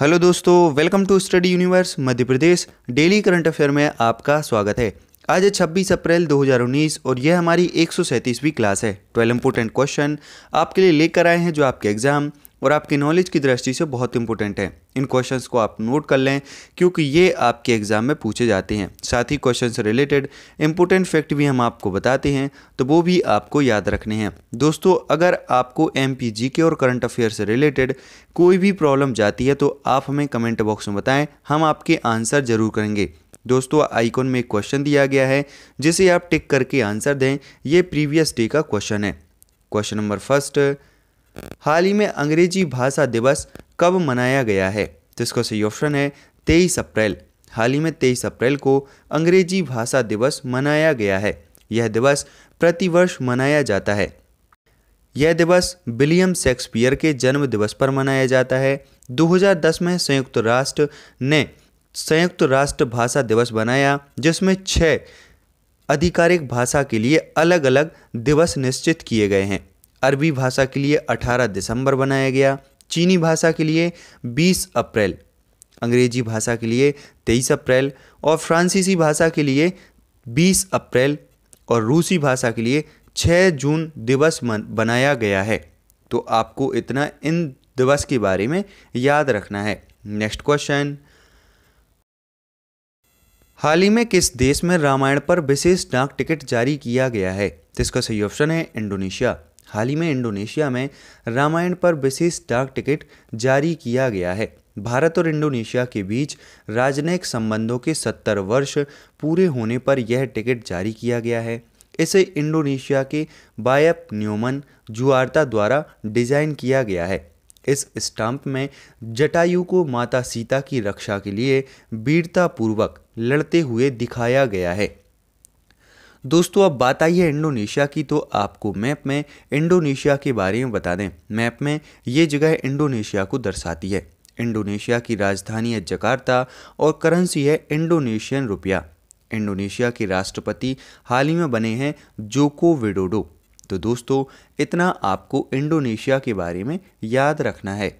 hello दोस्तों welcome to Study Universe Madhya Pradesh daily current affair में आपका स्वागत है आज है 26 अप्रैल 2019 और यह हमारी एक क्लास है ट्वेल्व इम्पोर्टेंट क्वेश्चन आपके लिए लेकर आए हैं जो आपके एग्जाम और आपकी नॉलेज की दृष्टि से बहुत इंपॉर्टेंट है इन क्वेश्चंस को आप नोट कर लें क्योंकि ये आपके एग्ज़ाम में पूछे जाते हैं साथ ही क्वेश्चन से रिलेटेड इंपॉर्टेंट फैक्ट भी हम आपको बताते हैं तो वो भी आपको याद रखने हैं दोस्तों अगर आपको एम के और करंट अफेयर से रिलेटेड कोई भी प्रॉब्लम जाती है तो आप हमें कमेंट बॉक्स में बताएँ हम आपके आंसर ज़रूर करेंगे दोस्तों आइकॉन में एक क्वेश्चन दिया गया है जिसे आप टिक करके आंसर दें ये प्रीवियस डे का क्वेश्चन है क्वेश्चन नंबर फर्स्ट हाल ही में अंग्रेजी भाषा दिवस कब मनाया गया है तो इसका सही ऑप्शन है तेईस अप्रैल हाल ही में तेईस अप्रैल को अंग्रेजी भाषा दिवस मनाया गया है यह दिवस प्रतिवर्ष मनाया जाता है यह दिवस विलियम शेक्सपियर के जन्म दिवस पर मनाया जाता है 2010 में संयुक्त राष्ट्र ने संयुक्त राष्ट्र भाषा दिवस बनाया जिसमें छः आधिकारिक भाषा के लिए अलग अलग दिवस निश्चित किए गए हैं अरबी भाषा के लिए 18 दिसंबर बनाया गया चीनी भाषा के लिए 20 अप्रैल अंग्रेजी भाषा के लिए 23 अप्रैल और फ्रांसीसी भाषा के लिए 20 अप्रैल और रूसी भाषा के लिए 6 जून दिवस बनाया गया है तो आपको इतना इन दिवस के बारे में याद रखना है नेक्स्ट क्वेश्चन हाल ही में किस देश में रामायण पर विशेष डाक टिकट जारी किया गया है तो इसका सही ऑप्शन है इंडोनेशिया हाल ही में इंडोनेशिया में रामायण पर विशेष डाक टिकट जारी किया गया है भारत और इंडोनेशिया के बीच राजनयिक संबंधों के 70 वर्ष पूरे होने पर यह टिकट जारी किया गया है इसे इंडोनेशिया के बायप न्योमन जुआर्ता द्वारा डिजाइन किया गया है इस स्टाम्प में जटायु को माता सीता की रक्षा के लिए वीरतापूर्वक लड़ते हुए दिखाया गया है दोस्तों अब बात आई है इंडोनेशिया की तो आपको मैप में इंडोनेशिया के बारे में बता दें मैप में ये जगह इंडोनेशिया को दर्शाती है इंडोनेशिया की राजधानी है जकार्ता और करेंसी है इंडोनेशियन रुपया इंडोनेशिया के राष्ट्रपति हाल ही में बने हैं जोको विडोडो तो दोस्तों इतना आपको इंडोनेशिया के बारे में याद रखना है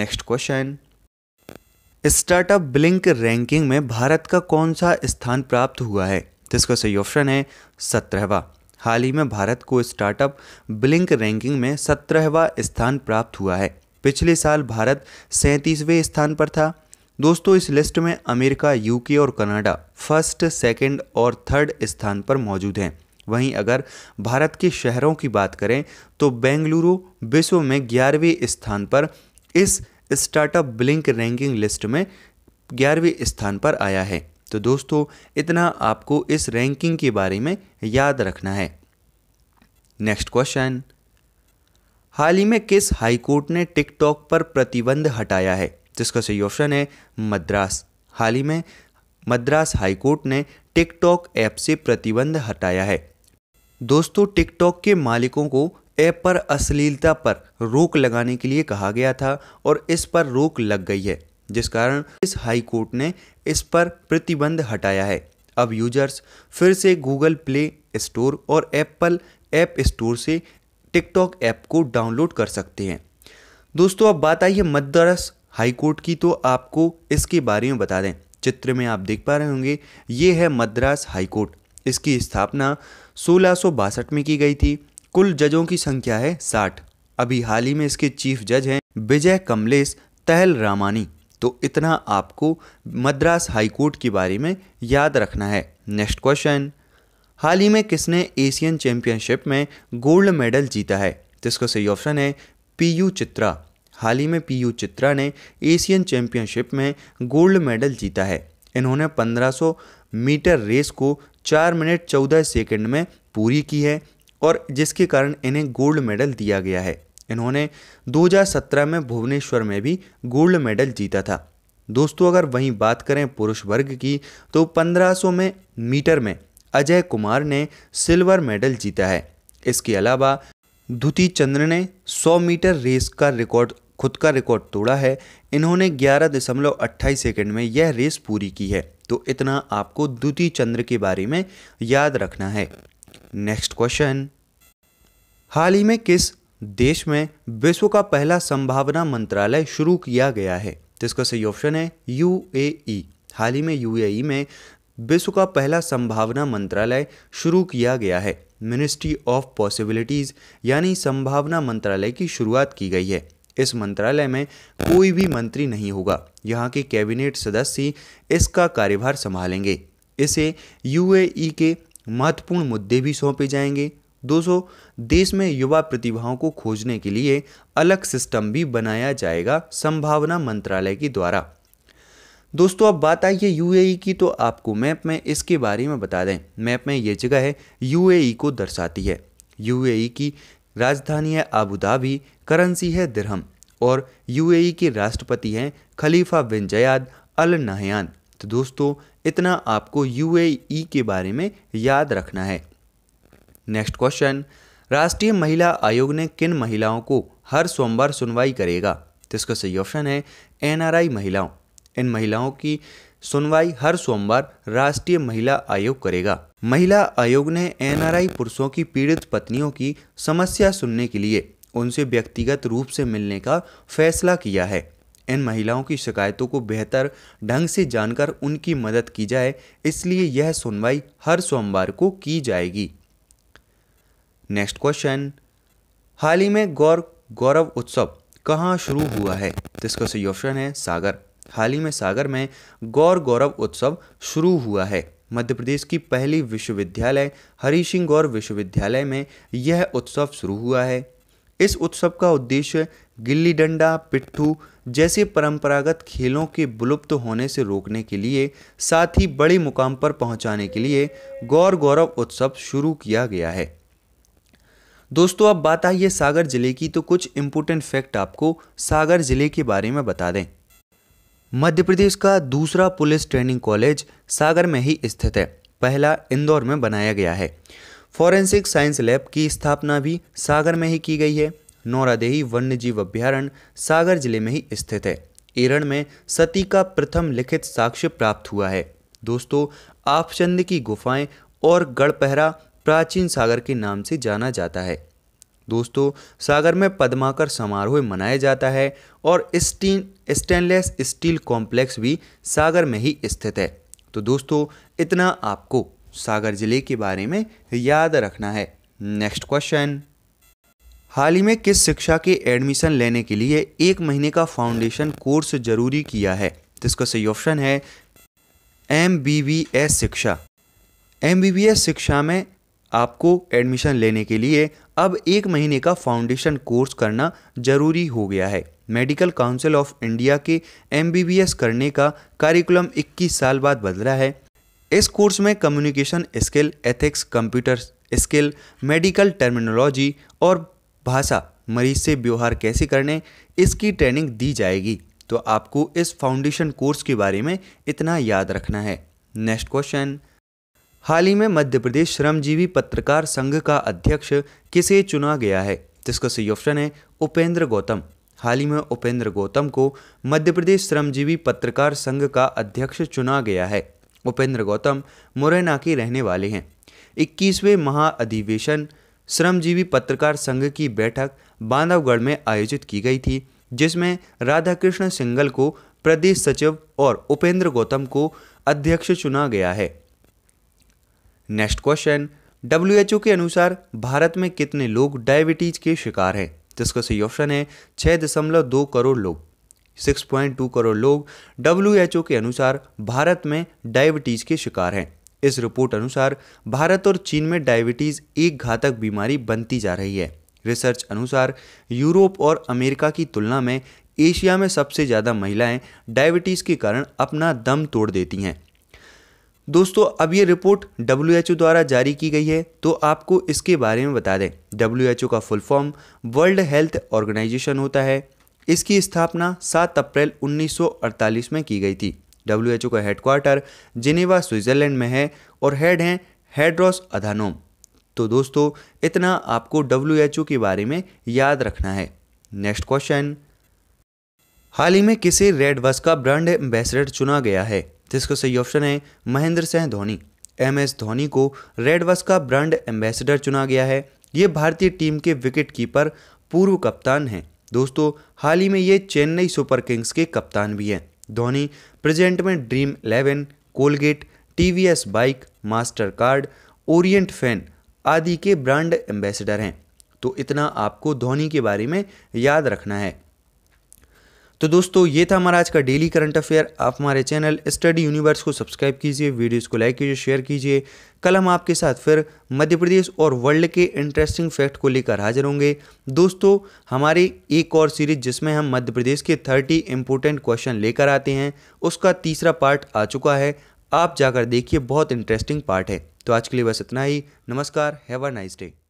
next question startup blink ranking में भारत का कौन सा स्थान प्राप्त हुआ है जिसका सही ऑप्शन है सत्रहवा हाल ही में भारत को स्टार्टअप ब्लिंक रैंकिंग में सत्रहवा स्थान प्राप्त हुआ है पिछले साल भारत सैंतीसवें स्थान पर था दोस्तों इस लिस्ट में अमेरिका यूके और कनाडा फर्स्ट सेकंड और थर्ड स्थान पर मौजूद हैं वहीं अगर भारत के शहरों की बात करें तो बेंगलुरु विश्व में ग्यारहवें स्थान पर इस स्टार्टअप ब्लिंक रैंकिंग लिस्ट में ग्यारहवें स्थान पर आया है तो दोस्तों इतना आपको इस रैंकिंग के बारे में याद रखना है नेक्स्ट क्वेश्चन हाल ही में किस हाई कोर्ट ने टिकटॉक पर प्रतिबंध हटाया है जिसका सही ऑप्शन है मद्रास हाल ही में मद्रास हाई कोर्ट ने टिकटॉक ऐप से प्रतिबंध हटाया है दोस्तों टिकटॉक के मालिकों को ऐप पर अश्लीलता पर रोक लगाने के लिए कहा गया था और इस पर रोक लग गई है जिस कारण इस हाई कोर्ट ने इस पर प्रतिबंध हटाया है अब यूजर्स फिर से गूगल प्ले स्टोर और एप्पल ऐप स्टोर से टिकटॉक ऐप को डाउनलोड कर सकते हैं दोस्तों अब बात आई है मद्रास हाईकोर्ट की तो आपको इसके बारे में बता दें चित्र में आप देख पा रहे होंगे ये है मद्रास हाईकोर्ट इसकी स्थापना सोलह में की गई थी कुल जजों की संख्या है साठ अभी हाल ही में इसके चीफ जज हैं विजय कमलेश तहल रामानी तो इतना आपको मद्रास हाईकोर्ट के बारे में याद रखना है नेक्स्ट क्वेश्चन हाल ही में किसने एशियन चैंपियनशिप में गोल्ड मेडल जीता है तो इसका सही ऑप्शन है पीयू चित्रा हाल ही में पीयू चित्रा ने एशियन चैंपियनशिप में गोल्ड मेडल जीता है इन्होंने 1500 मीटर रेस को चार मिनट चौदह सेकंड में पूरी की है और जिसके कारण इन्हें गोल्ड मेडल दिया गया है इन्होंने 2017 में भुवनेश्वर में भी गोल्ड मेडल जीता था दोस्तों अगर वहीं बात करें पुरुष वर्ग की तो 1500 में मीटर में अजय कुमार ने सिल्वर मेडल जीता है इसके अलावा धुति चंद्र ने 100 मीटर रेस का रिकॉर्ड खुद का रिकॉर्ड तोड़ा है इन्होंने ग्यारह दशमलव अट्ठाईस सेकेंड में यह रेस पूरी की है तो इतना आपको द्वितीय चंद्र के बारे में याद रखना है नेक्स्ट क्वेश्चन हाल ही में किस देश में विश्व का पहला संभावना मंत्रालय शुरू किया गया है जिसका सही ऑप्शन है यू हाल ही में यू में विश्व का पहला संभावना मंत्रालय शुरू किया गया है मिनिस्ट्री ऑफ पॉसिबिलिटीज़ यानी संभावना मंत्रालय की शुरुआत की गई है इस मंत्रालय में कोई भी मंत्री नहीं होगा यहाँ के कैबिनेट सदस्य इसका कार्यभार संभालेंगे इसे यूएई के महत्वपूर्ण मुद्दे भी सौंपे जाएंगे दोस्तों देश में युवा प्रतिभाओं को खोजने के लिए अलग सिस्टम भी बनाया जाएगा संभावना मंत्रालय के द्वारा दोस्तों अब बात आई है यूएई की तो आपको मैप में इसके बारे में बता दें मैप में ये जगह है यूएई को दर्शाती है यूएई की राजधानी है आबू धाबी करेंसी है दिरहम और यूएई के राष्ट्रपति हैं खलीफा बिन जयाद अल नहयान तो दोस्तों इतना आपको यूएई के बारे में याद रखना है नेक्स्ट क्वेश्चन राष्ट्रीय महिला आयोग ने किन महिलाओं को हर सोमवार सुनवाई करेगा तो इसका सही ऑप्शन है एनआरआई महिलाओं इन महिलाओं की सुनवाई हर सोमवार राष्ट्रीय महिला आयोग करेगा महिला आयोग ने एनआरआई पुरुषों की पीड़ित पत्नियों की समस्या सुनने के लिए उनसे व्यक्तिगत रूप से मिलने का फैसला किया है इन महिलाओं की शिकायतों को बेहतर ढंग से जानकर उनकी मदद की जाए इसलिए यह सुनवाई हर सोमवार को की जाएगी नेक्स्ट क्वेश्चन हाल ही में गौर गौरव उत्सव कहाँ शुरू हुआ है तो इसका सही ऑप्शन है सागर हाल ही में सागर में गौर गौरव उत्सव शुरू हुआ है मध्य प्रदेश की पहली विश्वविद्यालय हरी सिंह गौर विश्वविद्यालय में यह उत्सव शुरू हुआ है इस उत्सव का उद्देश्य गिल्ली डंडा पिट्ठू जैसे परंपरागत खेलों के विलुप्त होने से रोकने के लिए साथ ही बड़े मुकाम पर पहुंचाने के लिए गौर गौरव उत्सव शुरू किया गया है दोस्तों अब बात आई है सागर ज़िले की तो कुछ इम्पोर्टेंट फैक्ट आपको सागर ज़िले के बारे में बता दें मध्य प्रदेश का दूसरा पुलिस ट्रेनिंग कॉलेज सागर में ही स्थित है पहला इंदौर में बनाया गया है फॉरेंसिक साइंस लैब की स्थापना भी सागर में ही की गई है नौरादेही वन्यजीव अभ्यारण्य सागर जिले में ही स्थित है एरण में सती का प्रथम लिखित साक्ष्य प्राप्त हुआ है दोस्तों आपचंद की गुफाएं और गढ़पहरा प्राचीन सागर के नाम से जाना जाता है दोस्तों सागर में पद्माकर समारोह मनाया जाता है और स्टीन स्टेनलेस स्टील कॉम्प्लेक्स भी सागर में ही स्थित है तो दोस्तों इतना आपको सागर जिले के बारे में याद रखना है नेक्स्ट क्वेश्चन हाल ही में किस शिक्षा के एडमिशन लेने के लिए एक महीने का फाउंडेशन कोर्स जरूरी किया है जिसका तो सही ऑप्शन है एम शिक्षा एम शिक्षा में आपको एडमिशन लेने के लिए अब एक महीने का फाउंडेशन कोर्स करना जरूरी हो गया है मेडिकल काउंसिल ऑफ इंडिया के एम करने का कार्यक्रम 21 साल बाद बदला है इस कोर्स में communication skill ethics computer skill medical terminology और भाषा मरीज से व्यवहार कैसे करने इसकी ट्रेनिंग दी जाएगी तो आपको इस फाउंडेशन कोर्स के बारे में इतना याद रखना है नेक्स्ट क्वेश्चन हाल ही में मध्य प्रदेश श्रमजीवी पत्रकार संघ का अध्यक्ष किसे चुना गया है जिसका सही ऑप्शन है उपेंद्र गौतम हाल ही में उपेंद्र गौतम को मध्य प्रदेश श्रमजीवी पत्रकार संघ का अध्यक्ष चुना गया है उपेंद्र गौतम मुरैना के रहने वाले हैं इक्कीसवें महाअधिवेशन श्रमजीवी पत्रकार संघ की बैठक बांधवगढ़ में आयोजित की गई थी जिसमें राधाकृष्ण सिंगल को प्रदेश सचिव और उपेंद्र गौतम को अध्यक्ष चुना गया है नेक्स्ट क्वेश्चन डब्ल्यू के अनुसार भारत में कितने लोग डायबिटीज के शिकार हैं जिसका सही ऑप्शन है छः दशमलव दो करोड़ लोग 6.2 करोड़ लोग डब्ल्यू के अनुसार भारत में डायबिटीज के शिकार हैं इस रिपोर्ट अनुसार भारत और चीन में डायबिटीज एक घातक बीमारी बनती जा रही है रिसर्च अनुसार यूरोप और अमेरिका की तुलना में एशिया में सबसे ज़्यादा महिलाएं डायबिटीज़ के कारण अपना दम तोड़ देती हैं दोस्तों अब ये रिपोर्ट डब्ल्यू द्वारा जारी की गई है तो आपको इसके बारे में बता दें डब्ल्यू का full form world health organisation होता है इसकी स्थापना 7 अप्रैल 1948 में की गई थी डब्ल्यू का हेडक्वार्टर जिनेवा स्विट्ज़रलैंड में है और हेड हैं हेड्रॉस अधानोम तो दोस्तों इतना आपको डब्ल्यू के बारे में याद रखना है नेक्स्ट क्वेश्चन हाल ही में किसे रेड बस का ब्रांड एम्बेसडर चुना गया है जिसका सही ऑप्शन है महेंद्र सिंह धोनी एम एस धोनी को रेडवर्स का ब्रांड एम्बेसडर चुना गया है ये भारतीय टीम के विकेट कीपर पूर्व कप्तान हैं दोस्तों हाल ही में ये चेन्नई सुपर किंग्स के कप्तान भी हैं धोनी प्रेजेंट में Dream Eleven Colgate T bike Mastercard Orient fan आदि के ब्रांड एम्बेसडर हैं तो इतना आपको धोनी के बारे में याद रखना है तो दोस्तों ये था हमारा आज का डेली करंट अफेयर आप हमारे चैनल स्टडी यूनिवर्स को सब्सक्राइब कीजिए वीडियोस को लाइक कीजिए शेयर कीजिए कल हम आपके साथ फिर मध्य प्रदेश और वर्ल्ड के इंटरेस्टिंग फैक्ट को लेकर हाजिर होंगे दोस्तों हमारी एक और सीरीज जिसमें हम मध्य प्रदेश के थर्टी इंपॉर्टेंट क्वेश्चन लेकर आते हैं उसका तीसरा पार्ट आ चुका है आप जाकर देखिए बहुत इंटरेस्टिंग पार्ट है तो आज के लिए बस इतना ही नमस्कार हैव अ नाइस डे